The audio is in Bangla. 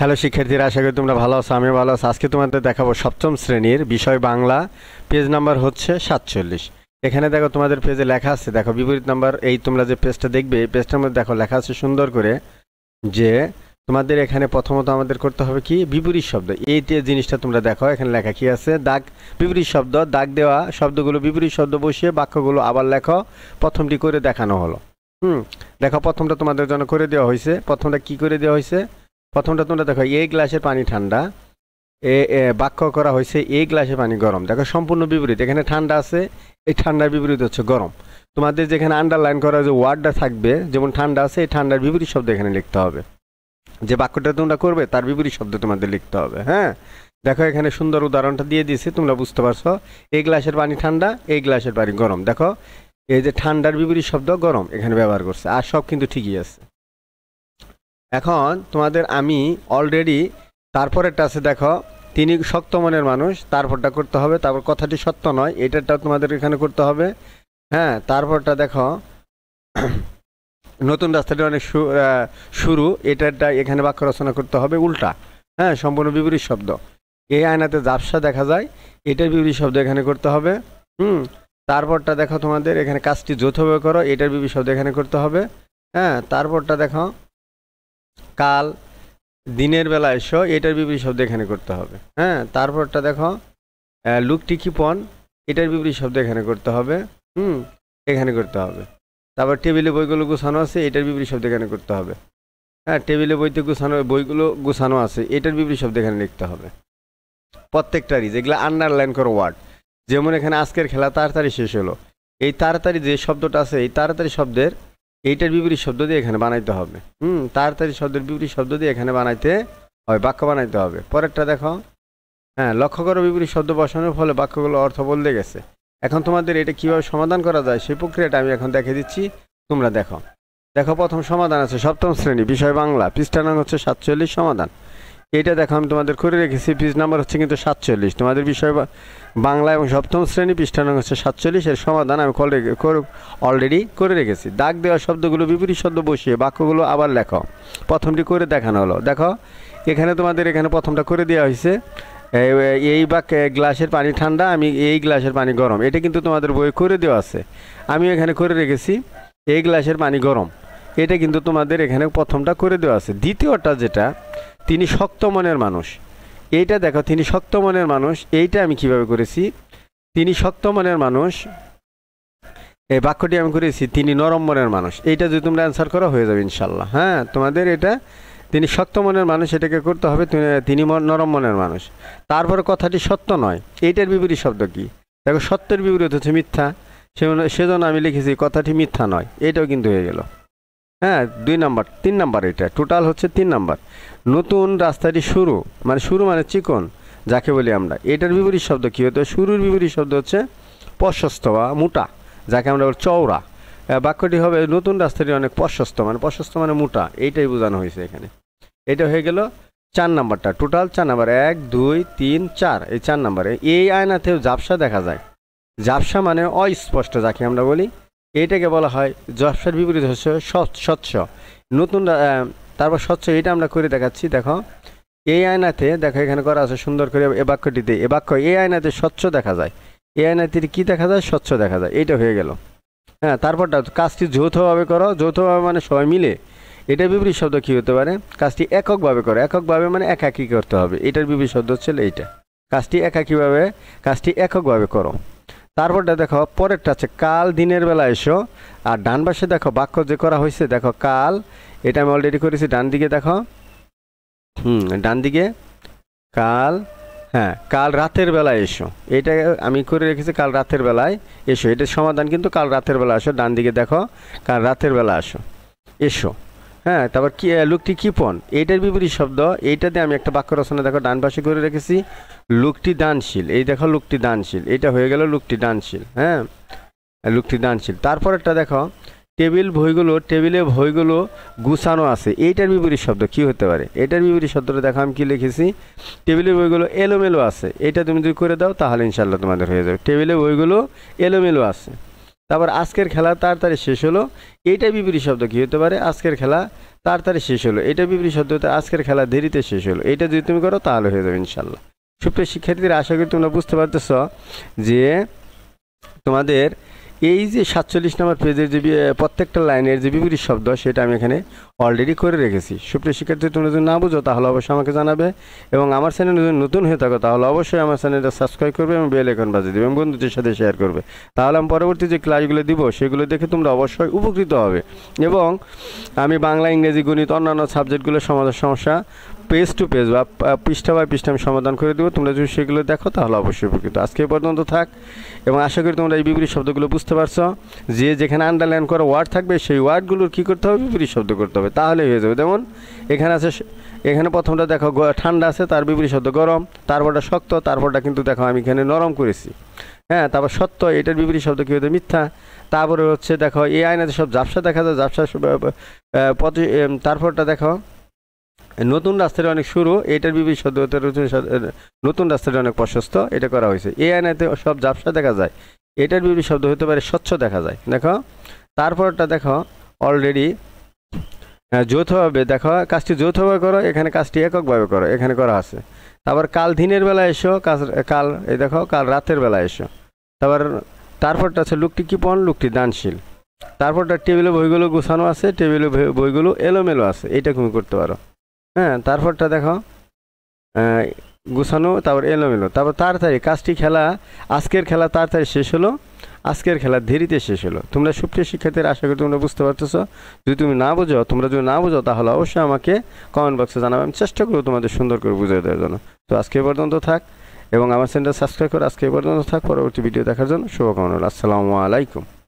হ্যালো শিক্ষার্থীরা আশা করি তোমরা ভালো আছো আমিও ভালো আছো আজকে তোমাদের দেখাবো সপ্তম শ্রেণীর বিষয় বাংলা পেজ নাম্বার হচ্ছে সাতচল্লিশ এখানে দেখো তোমাদের পেজে লেখা আছে দেখো বিপরীত নাম্বার এই তোমরা যে পেজটা দেখবে এই পেজটার মধ্যে দেখো লেখা আছে সুন্দর করে যে তোমাদের এখানে প্রথমত আমাদের করতে হবে কি বিপরীত শব্দ এই জিনিসটা তোমরা দেখো এখানে লেখা কি আছে দাগ বিপরীত শব্দ দাগ দেওয়া শব্দগুলো বিপরীত শব্দ বসিয়ে বাক্যগুলো আবার লেখো প্রথমটি করে দেখানো হলো হুম দেখো প্রথমটা তোমাদের জন্য করে দেওয়া হয়েছে প্রথমটা কি করে দেওয়া হয়েছে প্রথমটা তোমরা দেখো এই গ্লাসের পানি ঠান্ডা এ বাক্য করা হয়েছে এই গ্লাসের পানি গরম দেখো সম্পূর্ণ বিপরীত এখানে ঠান্ডা আছে এই ঠান্ডার বিপরীত হচ্ছে গরম তোমাদের যেখানে আন্ডারলাইন করা যে ওয়ার্ডটা থাকবে যেমন ঠান্ডা আছে এই ঠান্ডার বিপরীত শব্দ এখানে লিখতে হবে যে বাক্যটা তোমরা করবে তার বিপরীত শব্দ তোমাদের লিখতে হবে হ্যাঁ দেখো এখানে সুন্দর উদাহরণটা দিয়ে দিয়েছি তোমরা বুঝতে পারছো এই গ্লাসের পানি ঠান্ডা এই গ্লাসের পানি গরম দেখো এই যে ঠান্ডার বিপরীত শব্দ গরম এখানে ব্যবহার করছে আর সব কিন্তু ঠিকই আছে এখন তোমাদের আমি অলরেডি তারপরেরটা আছে দেখো তিনি শক্ত মনের মানুষ তারপরটা করতে হবে তারপর কথাটি সত্য নয় এটাটাও তোমাদের এখানে করতে হবে হ্যাঁ তারপরটা দেখো নতুন রাস্তাটি অনেক শুরু এটাটা এখানে বাক্য রচনা করতে হবে উল্টা হ্যাঁ সম্পূর্ণ বিপরীত শব্দ এই আয়নাতে জাপসা দেখা যায় এটার বিপরীত শব্দ এখানে করতে হবে হুম তারপরটা দেখো তোমাদের এখানে কাজটি যৌথভাবে করো এটার বিপরীত শব্দ এখানে করতে হবে হ্যাঁ তারপরটা দেখো কাল দিনের বেলা এসো এটার বিপরীত শব্দ এখানে করতে হবে হ্যাঁ তারপরটা দেখো লুকটি কিপন এটার বিপরীত শব্দ এখানে করতে হবে হুম এখানে করতে হবে তারপর টেবিলে বইগুলো গুছানো আছে এটার বিপরীত শব্দ এখানে করতে হবে হ্যাঁ টেবিলে বইতে গুছানো বইগুলো গুছানো আছে এটার বিপরীত শব্দ এখানে লিখতে হবে প্রত্যেকটারই যেগুলো আন্ডারলাইন করো ওয়ার্ড যেমন এখানে আজকের খেলা তাড়াতাড়ি শেষ হলো এই তাড়াতাড়ি যে শব্দটা আছে এই তাড়াতাড়ি শব্দের এইটার বিপরীত শব্দ দিয়ে এখানে বানাইতে হবে হুম তাড়াতাড়ি শব্দের বিপরীত শব্দ দিয়ে এখানে বানাইতে হয় বাক্য বানাইতে হবে পরেরটা দেখো হ্যাঁ লক্ষ্য করো বিপরীত শব্দ বসানোর ফলে বাক্যগুলো অর্থ বদলে গেছে এখন তোমাদের এটা কিভাবে সমাধান করা যায় সেই প্রক্রিয়াটা আমি এখন দেখে দিচ্ছি তোমরা দেখো দেখো প্রথম সমাধান আছে সপ্তম শ্রেণী বিষয় বাংলা পৃষ্ঠা হচ্ছে সাতচল্লিশ সমাধান এটা দেখো আমি তোমাদের করে রেখেছি পিস নাম্বার হচ্ছে কিন্তু সাতচল্লিশ তোমাদের বিষয় বাংলা এবং সপ্তম শ্রেণী পৃষ্ঠা নং হচ্ছে সাতচল্লিশ এর সমাধান আমি অলরেডি করে রেখেছি দাগ দেওয়া শব্দগুলো বিপরীত শব্দ বসিয়ে বাক্যগুলো আবার লেখো প্রথমটি করে দেখানো হলো দেখো এখানে তোমাদের এখানে প্রথমটা করে দেওয়া হয়েছে এই বা গ্লাসের পানি ঠান্ডা আমি এই গ্লাসের পানি গরম এটা কিন্তু তোমাদের বই করে দেওয়া আছে আমি এখানে করে রেখেছি এই গ্লাসের পানি গরম এটা কিন্তু তোমাদের এখানে প্রথমটা করে দেওয়া আছে দ্বিতীয়টা যেটা তিনি শক্ত মনের মানুষ এইটা দেখো তিনি শক্ত মনের মানুষ এইটা আমি কিভাবে করেছি তিনি শক্ত মনের মানুষ এই বাক্যটি আমি করেছি তিনি নরম মনের মানুষ এইটা যদি তোমরা অ্যান্সার করো হয়ে যাবে ইনশাল্লাহ হ্যাঁ তোমাদের এটা তিনি শক্ত মনের মানুষ এটাকে করতে হবে তিনি নরম মনের মানুষ তারপরে কথাটি সত্য নয় এইটার বিপরীত শব্দ কি দেখো সত্যের বিপরীত হচ্ছে মিথ্যা সেজন্য আমি লিখেছি কথাটি মিথ্যা নয় এটাও কিন্তু হয়ে গেল হ্যাঁ দুই নাম্বার তিন নাম্বার এটা টোটাল হচ্ছে তিন নাম্বার নতুন রাস্তাটি শুরু মানে শুরু মানে চিকন যাকে বলি আমরা এটার বিপরীত শব্দ কী হতো শুরুর বিপরীত শব্দ হচ্ছে প্রশস্ত বা মোটা যাকে আমরা বলি চওড়া বাক্যটি হবে নতুন রাস্তাটি অনেক প্রশস্ত মানে প্রশস্ত মানে মোটা এইটাই বোঝানো হয়েছে এখানে এটা হয়ে গেল চার নাম্বারটা টোটাল চার নাম্বার এক দুই তিন চার এই চার নাম্বারে এই আয়নাতেও ঝাপসা দেখা যায় ঝাপসা মানে অস্পষ্ট যাকে আমরা বলি এটাকে বলা হয় জবসার বিপরীত হচ্ছে স্বচ্ছ নতুন তারপর স্বচ্ছ এটা আমরা করে দেখাচ্ছি দেখো এই আয়নাতে দেখো এখানে করা আছে সুন্দর করে এ বাক্যটিতে এ বাক্য এই আয়নাতে স্বচ্ছ দেখা যায় এই আয়নাতে কি দেখা যায় স্বচ্ছ দেখা যায় এটা হয়ে গেল হ্যাঁ তারপরটা কাজটি যৌথভাবে করো যৌথভাবে মানে সবাই মিলে এটার বিপরীত শব্দ কী হতে পারে কাজটি এককভাবে করো এককভাবে মানে একাকি করতে হবে এটার বিপরীত শব্দ হচ্ছে এইটা কাজটি একাকিভাবে কাজটি এককভাবে করো তারপরটা দেখো পরেরটা আছে কাল দিনের বেলা এসো আর ডান পাশে দেখো বাক্য যে করা হয়েছে দেখো কাল এটা আমি অলরেডি করেছি ডান দিকে দেখো হুম ডান দিকে কাল হ্যাঁ কাল রাতের বেলায় এসো এটা আমি করে রেখেছি কাল রাতের বেলায় এসো এটার সমাধান কিন্তু কাল রাতের বেলা আসো ডান দিকে দেখো কাল রাতের বেলা আসো এসো হ্যাঁ তারপর কি লোকটি কৃপণ এইটার বিপরীত শব্দ এইটাতে আমি একটা বাক্য রচনা দেখো ডান পাশে করে রেখেছি লোকটি দানশীল এই দেখো লোকটি দানশীল এটা হয়ে গেল লোকটি দানশীল হ্যাঁ লোকটি দানশীল তারপর একটা দেখো টেবিল বইগুলো টেবিলে বইগুলো গুছানো আছে এইটার বিপরীত শব্দ কি হতে পারে এটার বিপরীত শব্দটা দেখো আমি কী লিখেছি টেবিলের বইগুলো এলোমেলো আছে এটা তুমি যদি করে দাও তাহলে ইনশাল্লাহ তোমাদের হয়ে যাবে টেবিলে বইগুলো এলোমেলো আছে তারপর আজকের খেলা তাড়াতাড়ি শেষ হলো এইটা বিপরীত শব্দ কী হতে পারে আজকের খেলা তাড়াতাড়ি শেষ হলো এটা বিপরীত শব্দ হতে আজকের খেলা দেরিতে শেষ হলো এটা যদি তুমি করো তাহলে হয়ে যাবে ইনশাল্লাহ সুপ্রিয় শিক্ষার্থীদের আশা করি তোমরা বুঝতে পারতেছ যে তোমাদের এই যে সাতচল্লিশ নম্বর পেজের যে প্রত্যেকটা লাইনের যে বিপরীত শব্দ সেটা আমি এখানে অলরেডি করে রেখেছি সুপ্রিয় শিক্ষার্থী তুমি যদি না বুঝো তাহলে অবশ্যই আমাকে জানাবে এবং আমার চ্যানেল যদি নতুন হয়ে থাকো তাহলে অবশ্যই আমার চ্যানেলটা সাবস্ক্রাইব করবে এবং বেল এখন বাজিয়ে দেবে এবং বন্ধুদের সাথে শেয়ার করবে তাহলে আমি পরবর্তী যে ক্লাসগুলো দিব সেগুলো দেখে তোমরা অবশ্যই উপকৃত হবে এবং আমি বাংলা ইংরেজি গণিত অন্যান্য সাবজেক্টগুলো সমাজের সমস্যা পেজ টু পেজ বা পৃষ্ঠা বাই পৃষ্ঠা আমি সমাধান করে দেবো তোমরা যদি সেগুলো দেখো তাহলে অবশ্যই উপকৃত আজকে পর্যন্ত থাক এবং আশা করি তোমরা এই বিপরীত শব্দগুলো বুঝতে পারছো যে যেখানে আন্ডারলাইন করা ওয়ার্ড থাকবে সেই ওয়ার্ডগুলোর কী করতে হবে বিপরীত শব্দ করতে হবে তাহলে হয়ে যাবে যেমন এখানে আছে এখানে প্রথমটা দেখো ঠান্ডা আছে তার বিপরীত শব্দ গরম তারপরটা শক্ত তারপরটা কিন্তু দেখো আমি এখানে নরম করেছি হ্যাঁ তারপর সত্য এটার বিপরীত শব্দ কী হতে মিথ্যা তারপরে হচ্ছে দেখো এই আয়নাতে সব ঝাপসা দেখা যায় ঝাপসা তারপরটা দেখো নতুন রাস্তাটা অনেক শুরু এটার বিবি নতুন রাস্তাটা অনেক প্রশস্ত এটা করা হয়েছে এই আয়নাতে সব ঝাপসা দেখা যায় এটার বিবি শব্দ হতে পারে স্বচ্ছ দেখা যায় দেখো তারপরটা দেখো অলরেডি হ্যাঁ, যৌথভাবে দেখো কাজটি যৌথভাবে করো এখানে কাজটি এককভাবে করো এখানে করা আছে তারপর কাল দিনের বেলা এসো কাজ কাল এই দেখো কাল রাতের বেলা এসো তারপর তারপরটা আছে লুকটি পণ লুকটি দানশীল তারপরটা টেবিলে বইগুলো গুছানো আছে টেবিলে বইগুলো এলোমেলো আছে এটা তুমি করতে পারো হ্যাঁ তারপরটা দেখো গুছানো তারপর এলোমেলো তারপর তাড়াতাড়ি কাজটি খেলা আজকের খেলা তাড়াতাড়ি শেষ হলো আজকের খেলা ধীরিতে শেষ হলো তোমরা সুপ্রিয় শিক্ষার্থীর আশা করি তোমরা বুঝতে পারতেছ যদি তুমি না বোঝো তোমরা যদি না বোঝো তাহলে অবশ্যই আমাকে কমেন্ট বক্সে জানাবো আমি চেষ্টা করবো তোমাদের সুন্দর করে বুঝিয়ে দেওয়ার জন্য তো আজকে পর্যন্ত থাক এবং আমার চ্যানেলটা সাবস্ক্রাইব করে আজকে পর্যন্ত থাক পরবর্তী ভিডিও দেখার জন্য শুভকামনা আসসালামু আলাইকুম